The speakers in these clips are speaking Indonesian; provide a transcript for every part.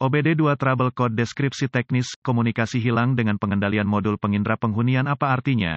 OBD2 Trouble Code Deskripsi Teknis, Komunikasi Hilang dengan Pengendalian Modul Pengindra Penghunian Apa artinya?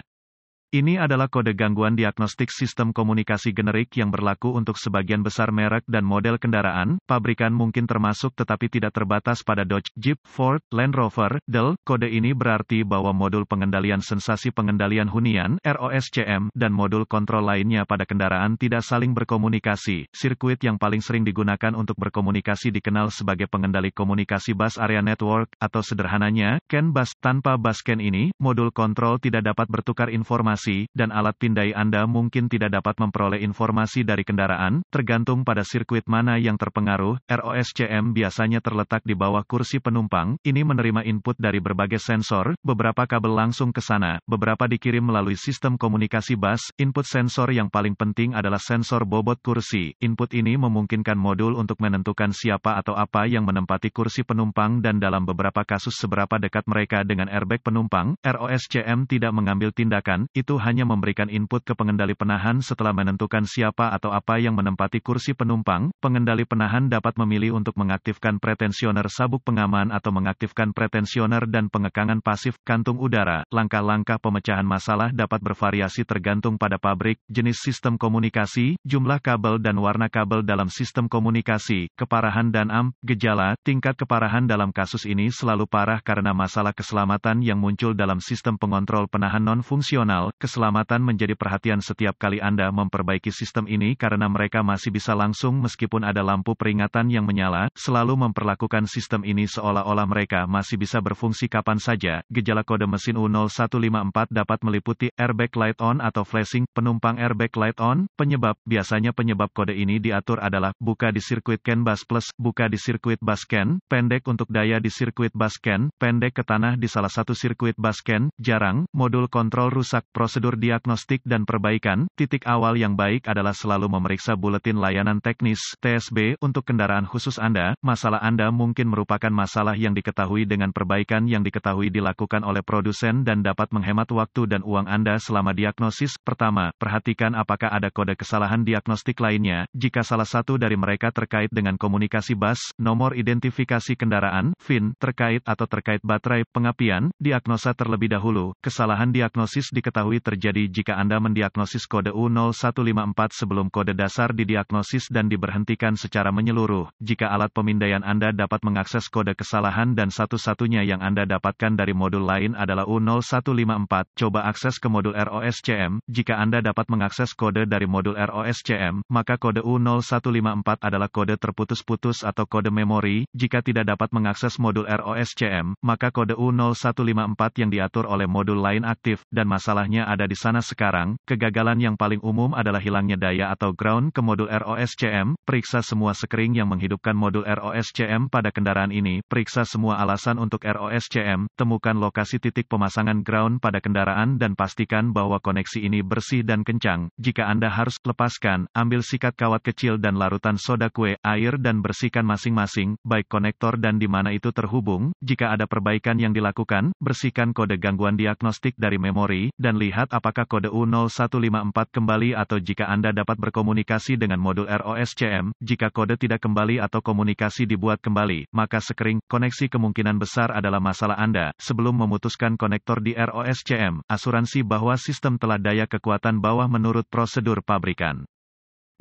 Ini adalah kode gangguan diagnostik sistem komunikasi generik yang berlaku untuk sebagian besar merek dan model kendaraan, pabrikan mungkin termasuk tetapi tidak terbatas pada Dodge, Jeep, Ford, Land Rover, Dell. Kode ini berarti bahwa modul pengendalian sensasi pengendalian hunian, ROSCM, dan modul kontrol lainnya pada kendaraan tidak saling berkomunikasi. Sirkuit yang paling sering digunakan untuk berkomunikasi dikenal sebagai pengendali komunikasi bus area network, atau sederhananya, CAN bus. Tanpa bus CAN ini, modul kontrol tidak dapat bertukar informasi dan alat pindai Anda mungkin tidak dapat memperoleh informasi dari kendaraan, tergantung pada sirkuit mana yang terpengaruh. ROSCM biasanya terletak di bawah kursi penumpang, ini menerima input dari berbagai sensor, beberapa kabel langsung ke sana, beberapa dikirim melalui sistem komunikasi bus. Input sensor yang paling penting adalah sensor bobot kursi. Input ini memungkinkan modul untuk menentukan siapa atau apa yang menempati kursi penumpang dan dalam beberapa kasus seberapa dekat mereka dengan airbag penumpang. ROSCM tidak mengambil tindakan, itu itu hanya memberikan input ke pengendali penahan setelah menentukan siapa atau apa yang menempati kursi penumpang, pengendali penahan dapat memilih untuk mengaktifkan pretensioner sabuk pengaman atau mengaktifkan pretensioner dan pengekangan pasif, kantung udara. Langkah-langkah pemecahan masalah dapat bervariasi tergantung pada pabrik, jenis sistem komunikasi, jumlah kabel dan warna kabel dalam sistem komunikasi, keparahan dan amp, gejala, tingkat keparahan dalam kasus ini selalu parah karena masalah keselamatan yang muncul dalam sistem pengontrol penahan non-fungsional, keselamatan menjadi perhatian setiap kali Anda memperbaiki sistem ini karena mereka masih bisa langsung meskipun ada lampu peringatan yang menyala, selalu memperlakukan sistem ini seolah-olah mereka masih bisa berfungsi kapan saja. Gejala kode mesin U0154 dapat meliputi airbag light on atau flashing, penumpang airbag light on, penyebab, biasanya penyebab kode ini diatur adalah buka di sirkuit CAN bus plus, buka di sirkuit bus CAN, pendek untuk daya di sirkuit bus CAN, pendek ke tanah di salah satu sirkuit bus CAN, jarang, modul kontrol rusak, prosedur diagnostik dan perbaikan, titik awal yang baik adalah selalu memeriksa buletin layanan teknis TSB untuk kendaraan khusus Anda. Masalah Anda mungkin merupakan masalah yang diketahui dengan perbaikan yang diketahui dilakukan oleh produsen dan dapat menghemat waktu dan uang Anda selama diagnosis. Pertama, perhatikan apakah ada kode kesalahan diagnostik lainnya. Jika salah satu dari mereka terkait dengan komunikasi bus, nomor identifikasi kendaraan, VIN, terkait atau terkait baterai, pengapian, diagnosa terlebih dahulu, kesalahan diagnosis diketahui diketahui terjadi jika Anda mendiagnosis kode U0154 sebelum kode dasar didiagnosis dan diberhentikan secara menyeluruh, jika alat pemindaian Anda dapat mengakses kode kesalahan dan satu-satunya yang Anda dapatkan dari modul lain adalah U0154, coba akses ke modul ROSCM, jika Anda dapat mengakses kode dari modul ROSCM, maka kode U0154 adalah kode terputus-putus atau kode memori, jika tidak dapat mengakses modul ROSCM, maka kode U0154 yang diatur oleh modul lain aktif, dan masalahnya ada di sana sekarang, kegagalan yang paling umum adalah hilangnya daya atau ground ke modul ROSCM, periksa semua sekering yang menghidupkan modul ROSCM pada kendaraan ini, periksa semua alasan untuk ROSCM, temukan lokasi titik pemasangan ground pada kendaraan dan pastikan bahwa koneksi ini bersih dan kencang. Jika Anda harus lepaskan, ambil sikat kawat kecil dan larutan soda kue, air dan bersihkan masing-masing, baik konektor dan di mana itu terhubung. Jika ada perbaikan yang dilakukan, bersihkan kode gangguan diagnostik dari memori, dan lihat melihat apakah kode U0154 kembali atau jika Anda dapat berkomunikasi dengan modul ROSCM, jika kode tidak kembali atau komunikasi dibuat kembali, maka sekering, koneksi kemungkinan besar adalah masalah Anda. Sebelum memutuskan konektor di ROSCM, asuransi bahwa sistem telah daya kekuatan bawah menurut prosedur pabrikan.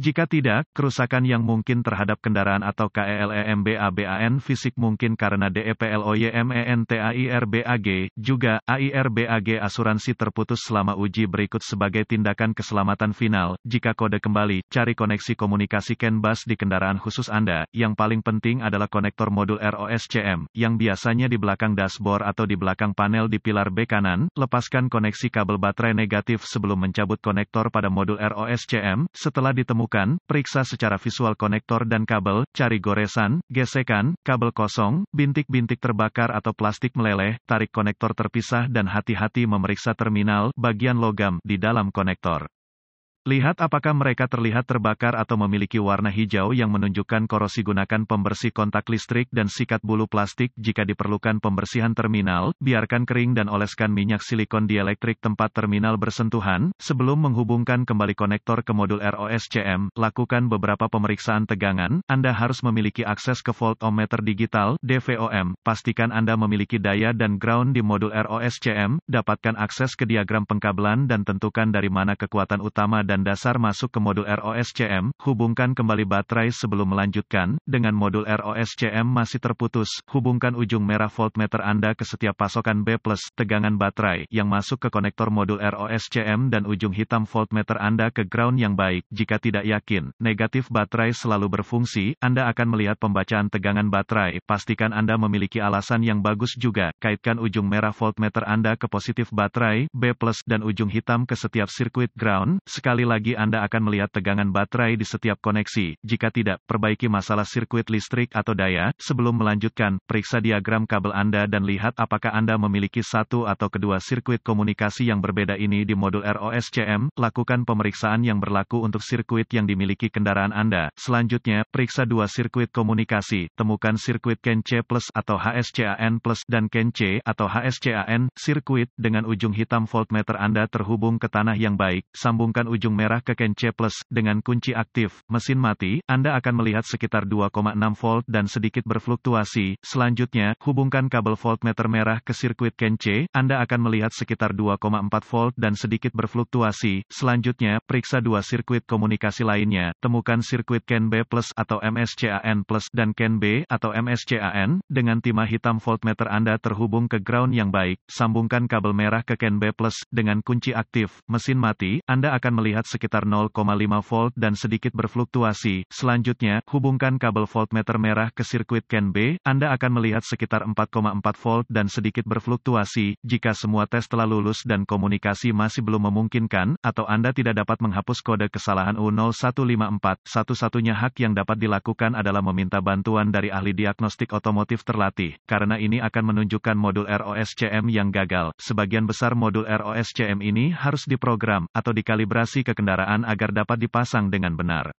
Jika tidak, kerusakan yang mungkin terhadap kendaraan atau KELEMBABAN fisik mungkin karena DEPLOYMENTAIRBAG, e juga, AIRBAG asuransi terputus selama uji berikut sebagai tindakan keselamatan final. Jika kode kembali, cari koneksi komunikasi CAN bus di kendaraan khusus Anda. Yang paling penting adalah konektor modul ROSCM, yang biasanya di belakang dashboard atau di belakang panel di pilar B kanan. Lepaskan koneksi kabel baterai negatif sebelum mencabut konektor pada modul ROSCM, setelah ditemukan periksa secara visual konektor dan kabel, cari goresan, gesekan, kabel kosong, bintik-bintik terbakar atau plastik meleleh, tarik konektor terpisah dan hati-hati memeriksa terminal bagian logam di dalam konektor. Lihat apakah mereka terlihat terbakar atau memiliki warna hijau yang menunjukkan korosi gunakan pembersih kontak listrik dan sikat bulu plastik jika diperlukan pembersihan terminal, biarkan kering dan oleskan minyak silikon dielektrik tempat terminal bersentuhan, sebelum menghubungkan kembali konektor ke modul ROSCM, lakukan beberapa pemeriksaan tegangan, Anda harus memiliki akses ke voltometer digital, DVOM, pastikan Anda memiliki daya dan ground di modul ROSCM, dapatkan akses ke diagram pengkabelan dan tentukan dari mana kekuatan utama dan dan dasar masuk ke modul ROSCM, hubungkan kembali baterai sebelum melanjutkan, dengan modul ROSCM masih terputus, hubungkan ujung merah voltmeter Anda ke setiap pasokan B+, tegangan baterai, yang masuk ke konektor modul ROSCM dan ujung hitam voltmeter Anda ke ground yang baik, jika tidak yakin, negatif baterai selalu berfungsi, Anda akan melihat pembacaan tegangan baterai, pastikan Anda memiliki alasan yang bagus juga, kaitkan ujung merah voltmeter Anda ke positif baterai, B+, dan ujung hitam ke setiap sirkuit ground, sekali sekali lagi Anda akan melihat tegangan baterai di setiap koneksi. Jika tidak, perbaiki masalah sirkuit listrik atau daya. Sebelum melanjutkan, periksa diagram kabel Anda dan lihat apakah Anda memiliki satu atau kedua sirkuit komunikasi yang berbeda ini di modul ROSCM. Lakukan pemeriksaan yang berlaku untuk sirkuit yang dimiliki kendaraan Anda. Selanjutnya, periksa dua sirkuit komunikasi. Temukan sirkuit KNC+ plus atau HSCAN plus dan KNC C atau HSCAN. Sirkuit dengan ujung hitam voltmeter Anda terhubung ke tanah yang baik. Sambungkan ujung ujung merah ke Ken C+, dengan kunci aktif, mesin mati, Anda akan melihat sekitar 2,6 volt dan sedikit berfluktuasi. Selanjutnya, hubungkan kabel voltmeter merah ke sirkuit Ken C, Anda akan melihat sekitar 2,4 volt dan sedikit berfluktuasi. Selanjutnya, periksa dua sirkuit komunikasi lainnya, temukan sirkuit Ken B+, atau MSCAN+, dan Ken B, atau MSCAN, dengan timah hitam voltmeter Anda terhubung ke ground yang baik, sambungkan kabel merah ke Ken B+, dengan kunci aktif, mesin mati, Anda akan melihat terlihat sekitar 0,5 volt dan sedikit berfluktuasi. Selanjutnya, hubungkan kabel voltmeter merah ke sirkuit CAN B, Anda akan melihat sekitar 4,4 volt dan sedikit berfluktuasi. Jika semua tes telah lulus dan komunikasi masih belum memungkinkan, atau Anda tidak dapat menghapus kode kesalahan U0154, satu-satunya hak yang dapat dilakukan adalah meminta bantuan dari ahli diagnostik otomotif terlatih, karena ini akan menunjukkan modul ROSCM yang gagal. Sebagian besar modul ROSCM ini harus diprogram, atau dikalibrasi ke ke kendaraan agar dapat dipasang dengan benar.